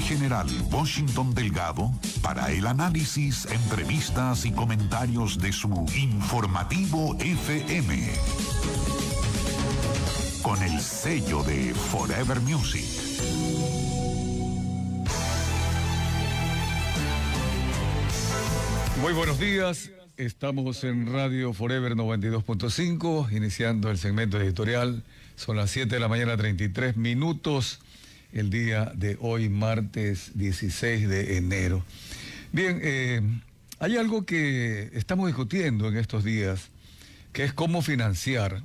general Washington Delgado para el análisis, entrevistas y comentarios de su informativo FM. Con el sello de Forever Music. Muy buenos días. Estamos en Radio Forever 92.5, iniciando el segmento editorial. Son las 7 de la mañana, 33 minutos el día de hoy, martes 16 de enero. Bien, eh, hay algo que estamos discutiendo en estos días, que es cómo financiar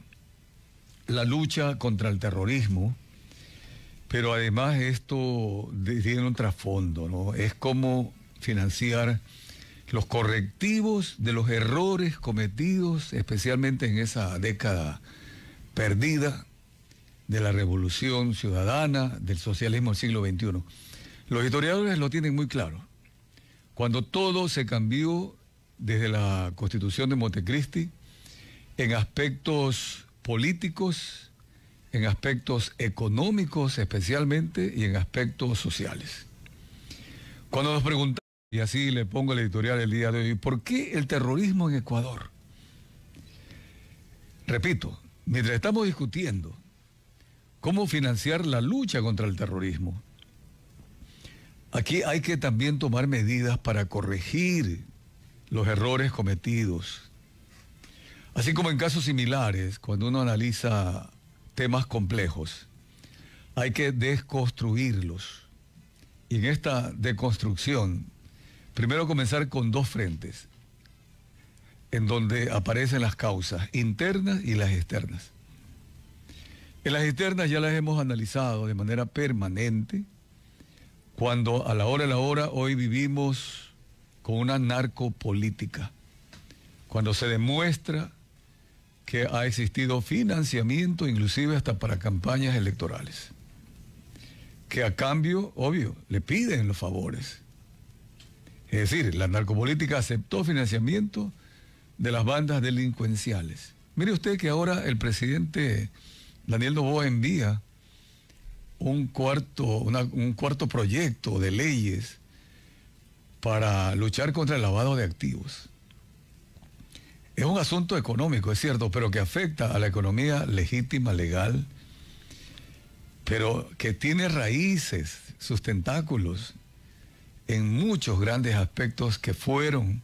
la lucha contra el terrorismo, pero además esto tiene un trasfondo, ¿no? Es cómo financiar los correctivos de los errores cometidos, especialmente en esa década perdida, de la revolución ciudadana, del socialismo del siglo XXI. Los historiadores lo tienen muy claro. Cuando todo se cambió desde la constitución de Montecristi, en aspectos políticos, en aspectos económicos especialmente y en aspectos sociales. Cuando nos preguntamos, y así le pongo el editorial el día de hoy, ¿por qué el terrorismo en Ecuador? Repito, mientras estamos discutiendo cómo financiar la lucha contra el terrorismo. Aquí hay que también tomar medidas para corregir los errores cometidos. Así como en casos similares, cuando uno analiza temas complejos, hay que desconstruirlos. Y en esta deconstrucción, primero comenzar con dos frentes, en donde aparecen las causas internas y las externas las externas ya las hemos analizado de manera permanente, cuando a la hora de la hora hoy vivimos con una narcopolítica, cuando se demuestra que ha existido financiamiento inclusive hasta para campañas electorales, que a cambio, obvio, le piden los favores. Es decir, la narcopolítica aceptó financiamiento de las bandas delincuenciales. Mire usted que ahora el presidente Daniel Novoa envía un cuarto, un cuarto proyecto de leyes para luchar contra el lavado de activos. Es un asunto económico, es cierto, pero que afecta a la economía legítima, legal, pero que tiene raíces, sus tentáculos, en muchos grandes aspectos que fueron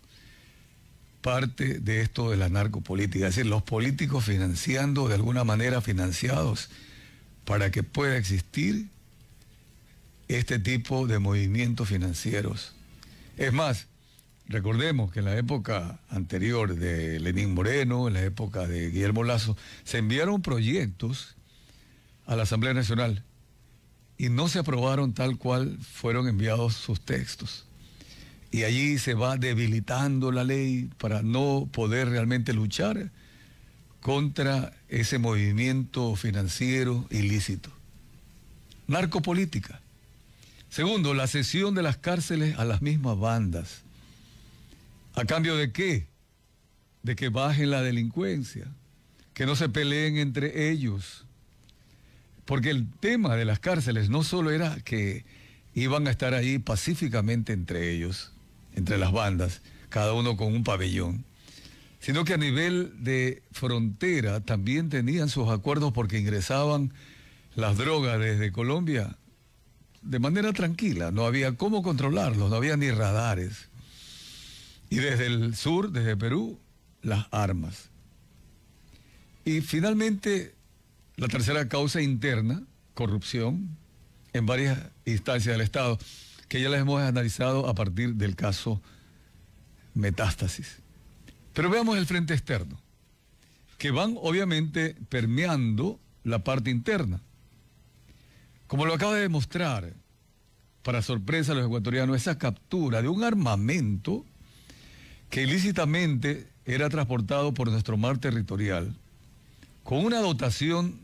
parte de esto de la narcopolítica, es decir, los políticos financiando, de alguna manera financiados, para que pueda existir este tipo de movimientos financieros. Es más, recordemos que en la época anterior de Lenín Moreno, en la época de Guillermo Lazo, se enviaron proyectos a la Asamblea Nacional y no se aprobaron tal cual fueron enviados sus textos y allí se va debilitando la ley para no poder realmente luchar contra ese movimiento financiero ilícito. Narcopolítica. Segundo, la cesión de las cárceles a las mismas bandas. ¿A cambio de qué? De que bajen la delincuencia, que no se peleen entre ellos. Porque el tema de las cárceles no solo era que iban a estar ahí pacíficamente entre ellos, entre las bandas, cada uno con un pabellón, sino que a nivel de frontera también tenían sus acuerdos porque ingresaban las drogas desde Colombia de manera tranquila, no había cómo controlarlos, no había ni radares. Y desde el sur, desde Perú, las armas. Y finalmente, la tercera causa interna, corrupción, en varias instancias del Estado que ya las hemos analizado a partir del caso metástasis. Pero veamos el frente externo, que van obviamente permeando la parte interna. Como lo acaba de demostrar, para sorpresa a los ecuatorianos, esa captura de un armamento que ilícitamente era transportado por nuestro mar territorial, con una dotación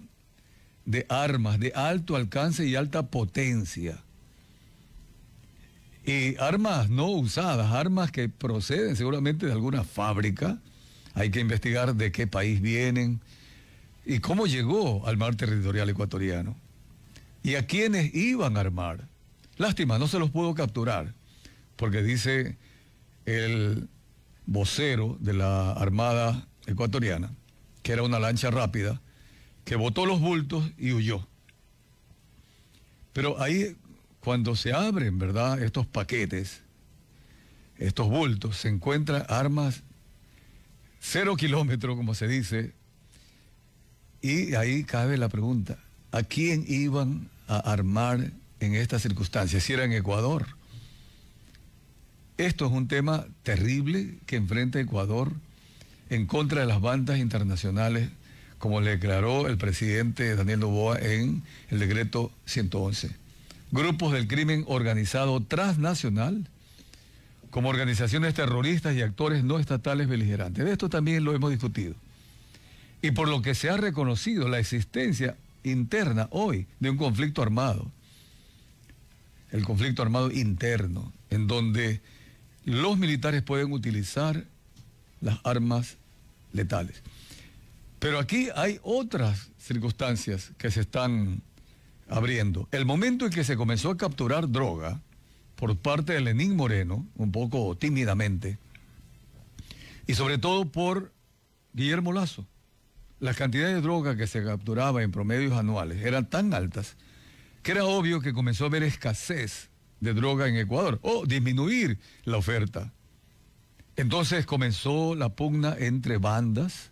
de armas de alto alcance y alta potencia y armas no usadas, armas que proceden seguramente de alguna fábrica. Hay que investigar de qué país vienen y cómo llegó al mar territorial ecuatoriano y a quienes iban a armar. Lástima, no se los pudo capturar, porque dice el vocero de la Armada ecuatoriana, que era una lancha rápida, que botó los bultos y huyó. Pero ahí cuando se abren, ¿verdad? Estos paquetes, estos bultos, se encuentran armas cero kilómetro, como se dice. Y ahí cabe la pregunta, ¿a quién iban a armar en estas circunstancias? Si era en Ecuador. Esto es un tema terrible que enfrenta Ecuador en contra de las bandas internacionales, como le declaró el presidente Daniel Novoa en el decreto 111 grupos del crimen organizado transnacional, como organizaciones terroristas y actores no estatales beligerantes. De esto también lo hemos discutido. Y por lo que se ha reconocido la existencia interna hoy de un conflicto armado, el conflicto armado interno, en donde los militares pueden utilizar las armas letales. Pero aquí hay otras circunstancias que se están abriendo. El momento en que se comenzó a capturar droga por parte de Lenín Moreno, un poco tímidamente, y sobre todo por Guillermo Lazo. Las cantidades de droga que se capturaba en promedios anuales eran tan altas que era obvio que comenzó a haber escasez de droga en Ecuador o disminuir la oferta. Entonces comenzó la pugna entre bandas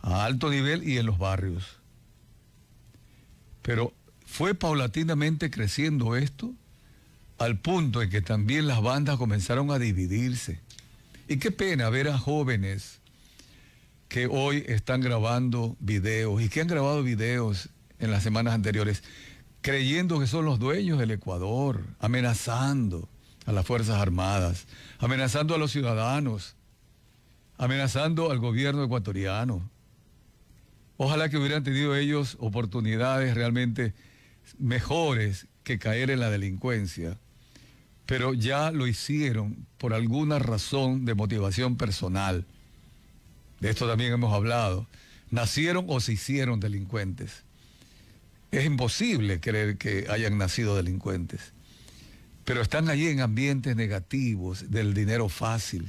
a alto nivel y en los barrios. Pero fue paulatinamente creciendo esto al punto en que también las bandas comenzaron a dividirse. Y qué pena ver a jóvenes que hoy están grabando videos y que han grabado videos en las semanas anteriores creyendo que son los dueños del Ecuador, amenazando a las Fuerzas Armadas, amenazando a los ciudadanos, amenazando al gobierno ecuatoriano. Ojalá que hubieran tenido ellos oportunidades realmente mejores que caer en la delincuencia, pero ya lo hicieron por alguna razón de motivación personal. De esto también hemos hablado. Nacieron o se hicieron delincuentes. Es imposible creer que hayan nacido delincuentes. Pero están allí en ambientes negativos, del dinero fácil.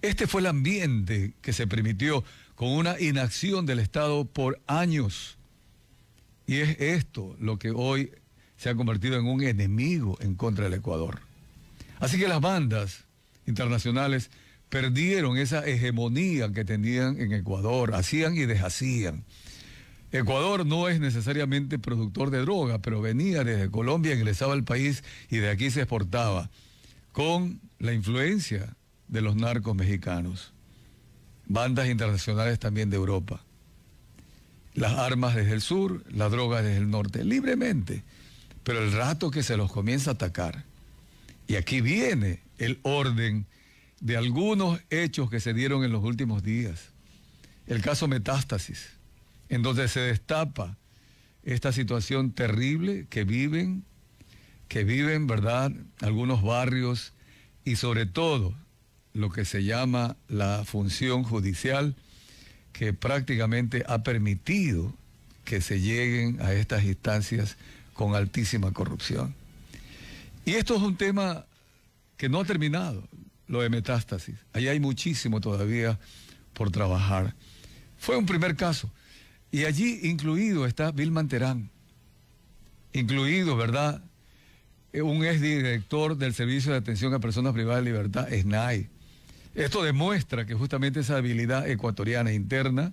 Este fue el ambiente que se permitió con una inacción del Estado por años y es esto lo que hoy se ha convertido en un enemigo en contra del Ecuador. Así que las bandas internacionales perdieron esa hegemonía que tenían en Ecuador, hacían y deshacían. Ecuador no es necesariamente productor de droga, pero venía desde Colombia, ingresaba al país y de aquí se exportaba, con la influencia de los narcos mexicanos, bandas internacionales también de Europa las armas desde el sur, las drogas desde el norte, libremente. Pero el rato que se los comienza a atacar, y aquí viene el orden de algunos hechos que se dieron en los últimos días. El caso Metástasis, en donde se destapa esta situación terrible que viven, que viven, ¿verdad?, algunos barrios y sobre todo lo que se llama la función judicial que prácticamente ha permitido que se lleguen a estas instancias con altísima corrupción. Y esto es un tema que no ha terminado, lo de metástasis. Allí hay muchísimo todavía por trabajar. Fue un primer caso. Y allí incluido está Bill Manterán, Incluido, ¿verdad? Eh, un exdirector del Servicio de Atención a Personas Privadas de Libertad, SNAI esto demuestra que justamente esa habilidad ecuatoriana interna,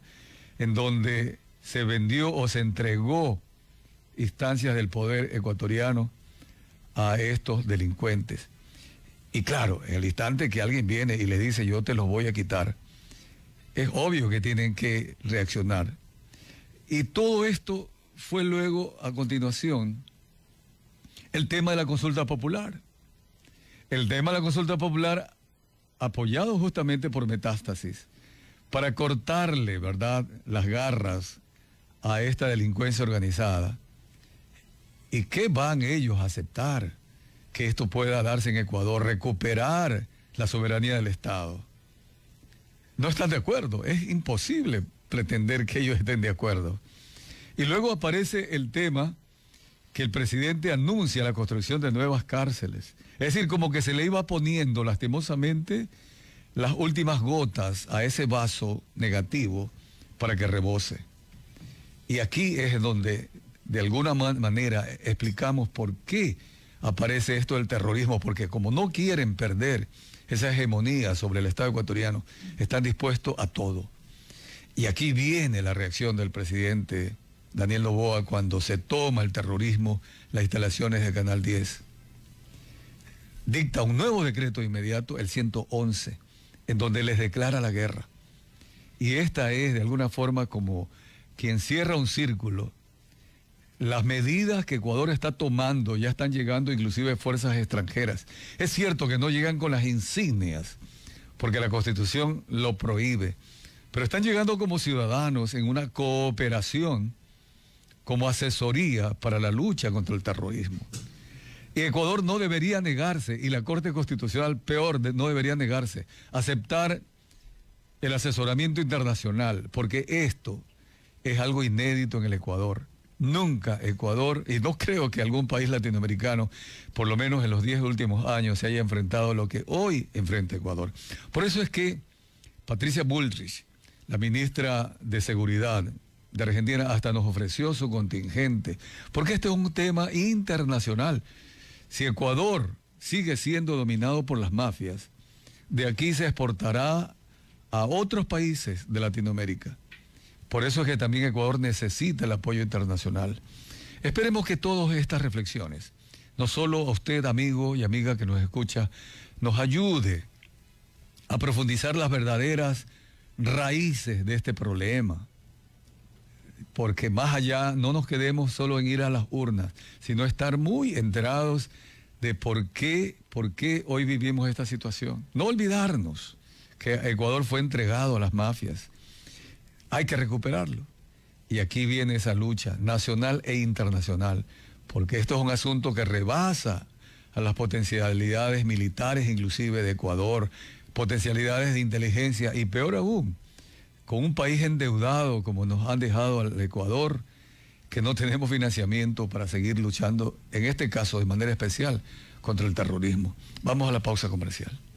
en donde se vendió o se entregó instancias del poder ecuatoriano a estos delincuentes. Y claro, en el instante que alguien viene y le dice yo te los voy a quitar, es obvio que tienen que reaccionar. Y todo esto fue luego, a continuación, el tema de la consulta popular. El tema de la consulta popular apoyado justamente por metástasis, para cortarle, ¿verdad?, las garras a esta delincuencia organizada. ¿Y qué van ellos a aceptar que esto pueda darse en Ecuador, recuperar la soberanía del Estado? No están de acuerdo, es imposible pretender que ellos estén de acuerdo. Y luego aparece el tema que el presidente anuncia la construcción de nuevas cárceles. Es decir, como que se le iba poniendo lastimosamente las últimas gotas a ese vaso negativo para que rebose. Y aquí es donde de alguna manera explicamos por qué aparece esto del terrorismo, porque como no quieren perder esa hegemonía sobre el Estado ecuatoriano, están dispuestos a todo. Y aquí viene la reacción del presidente Daniel Novoa cuando se toma el terrorismo, las instalaciones de Canal 10. Dicta un nuevo decreto inmediato, el 111, en donde les declara la guerra. Y esta es, de alguna forma, como quien cierra un círculo. Las medidas que Ecuador está tomando ya están llegando inclusive fuerzas extranjeras. Es cierto que no llegan con las insignias, porque la Constitución lo prohíbe, pero están llegando como ciudadanos en una cooperación como asesoría para la lucha contra el terrorismo. Y Ecuador no debería negarse, y la Corte Constitucional peor, no debería negarse, aceptar el asesoramiento internacional, porque esto es algo inédito en el Ecuador. Nunca Ecuador, y no creo que algún país latinoamericano, por lo menos en los 10 últimos años, se haya enfrentado a lo que hoy enfrenta Ecuador. Por eso es que Patricia Bullrich, la ministra de Seguridad de Argentina hasta nos ofreció su contingente, porque este es un tema internacional. Si Ecuador sigue siendo dominado por las mafias, de aquí se exportará a otros países de Latinoamérica. Por eso es que también Ecuador necesita el apoyo internacional. Esperemos que todas estas reflexiones, no solo usted, amigo y amiga que nos escucha, nos ayude a profundizar las verdaderas raíces de este problema porque más allá no nos quedemos solo en ir a las urnas, sino estar muy enterados de por qué, por qué hoy vivimos esta situación. No olvidarnos que Ecuador fue entregado a las mafias. Hay que recuperarlo. Y aquí viene esa lucha nacional e internacional, porque esto es un asunto que rebasa a las potencialidades militares, inclusive de Ecuador, potencialidades de inteligencia y peor aún, con un país endeudado como nos han dejado al Ecuador, que no tenemos financiamiento para seguir luchando, en este caso de manera especial, contra el terrorismo. Vamos a la pausa comercial.